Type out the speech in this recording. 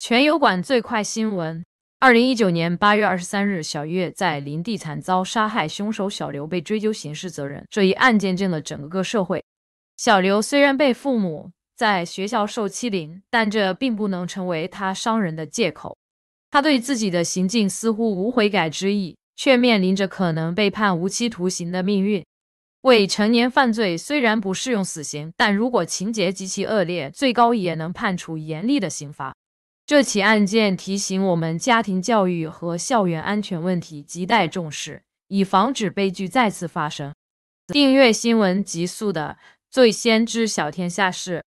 全油管最快新闻：二零一九年八月二十三日，小月在林地惨遭杀害，凶手小刘被追究刑事责任。这一案件震了整个社会。小刘虽然被父母在学校受欺凌，但这并不能成为他伤人的借口。他对自己的行径似乎无悔改之意，却面临着可能被判无期徒刑的命运。未成年犯罪虽然不适用死刑，但如果情节极其恶劣，最高也能判处严厉的刑罚。这起案件提醒我们，家庭教育和校园安全问题亟待重视，以防止悲剧再次发生。订阅新闻极速的，最先知晓天下事。